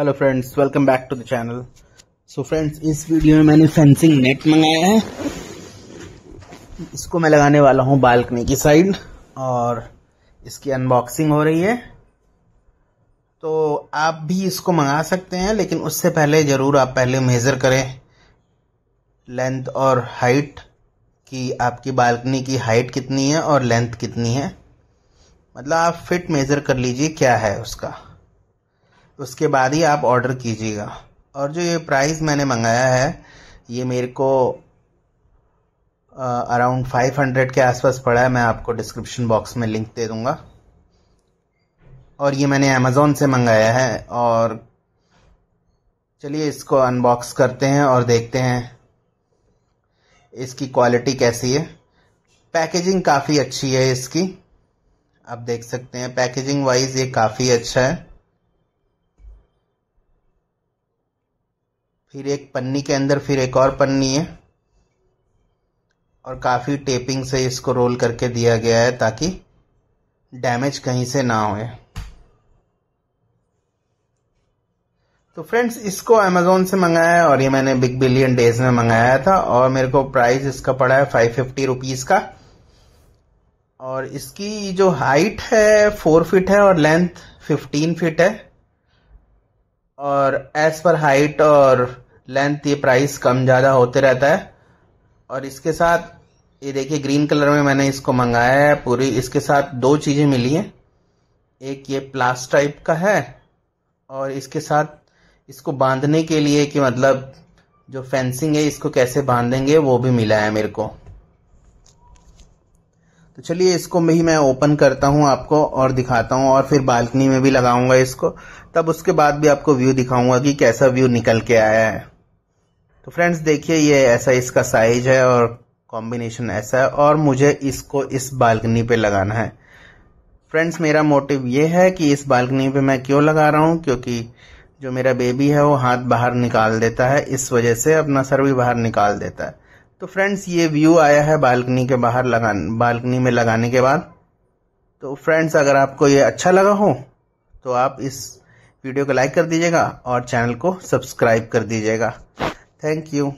hello friends welcome back to the channel so friends इस video में मैंने fencing net मंगाया है इसको मैं लगाने वाला हूँ बालकनी की साइड और इसकी अनबॉक्सिंग हो रही है तो आप भी इसको मंगा सकते हैं लेकिन उससे पहले ज़रूर आप पहले मेज़र करें लेंथ और हाइट कि आपकी बालकनी की हाइट कितनी है और लेंथ कितनी है मतलब आप फिट मेज़र कर लीजिए क्या है उसका उसके बाद ही आप ऑर्डर कीजिएगा और जो ये प्राइस मैंने मंगाया है ये मेरे को अराउंड फाइव हंड्रेड के आसपास पड़ा है मैं आपको डिस्क्रिप्शन बॉक्स में लिंक दे दूंगा और ये मैंने अमेज़ोन से मंगाया है और चलिए इसको अनबॉक्स करते हैं और देखते हैं इसकी क्वालिटी कैसी है पैकेजिंग काफ़ी अच्छी है इसकी आप देख सकते हैं पैकेजिंग वाइज ये काफ़ी अच्छा है फिर एक पन्नी के अंदर फिर एक और पन्नी है और काफ़ी टेपिंग से इसको रोल करके दिया गया है ताकि डैमेज कहीं से ना होए तो फ्रेंड्स इसको अमेजोन से मंगाया है और ये मैंने बिग बिलियन डेज में मंगाया था और मेरे को प्राइस इसका पड़ा है फाइव फिफ्टी रुपीज़ का और इसकी जो हाइट है फोर फिट है और लेंथ फिफ्टीन फिट है और एज पर हाइट और लेंथ ये प्राइस कम ज़्यादा होते रहता है और इसके साथ ये देखिए ग्रीन कलर में मैंने इसको मंगाया है पूरी इसके साथ दो चीज़ें मिली हैं एक ये प्लास्ट टाइप का है और इसके साथ इसको बांधने के लिए कि मतलब जो फेंसिंग है इसको कैसे बांधेंगे वो भी मिला है मेरे को तो चलिए इसको भी मैं ओपन करता हूँ आपको और दिखाता हूँ और फिर बालकनी में भी लगाऊंगा इसको तब उसके बाद भी आपको व्यू दिखाऊंगा कि कैसा व्यू निकल के आया है तो फ्रेंड्स देखिए ये ऐसा इसका साइज है और कॉम्बिनेशन ऐसा है और मुझे इसको इस बालकनी पे लगाना है फ्रेंड्स मेरा मोटिव ये है कि इस बालकनी पे मैं क्यों लगा रहा हूँ क्योंकि जो मेरा बेबी है वो हाथ बाहर निकाल देता है इस वजह से अपना सर भी बाहर निकाल देता है तो फ्रेंड्स ये व्यू आया है बालकनी के बाहर लगा बालकनी में लगाने के बाद तो फ्रेंड्स अगर आपको ये अच्छा लगा हो तो आप इस वीडियो को लाइक कर दीजिएगा और चैनल को सब्सक्राइब कर दीजिएगा थैंक यू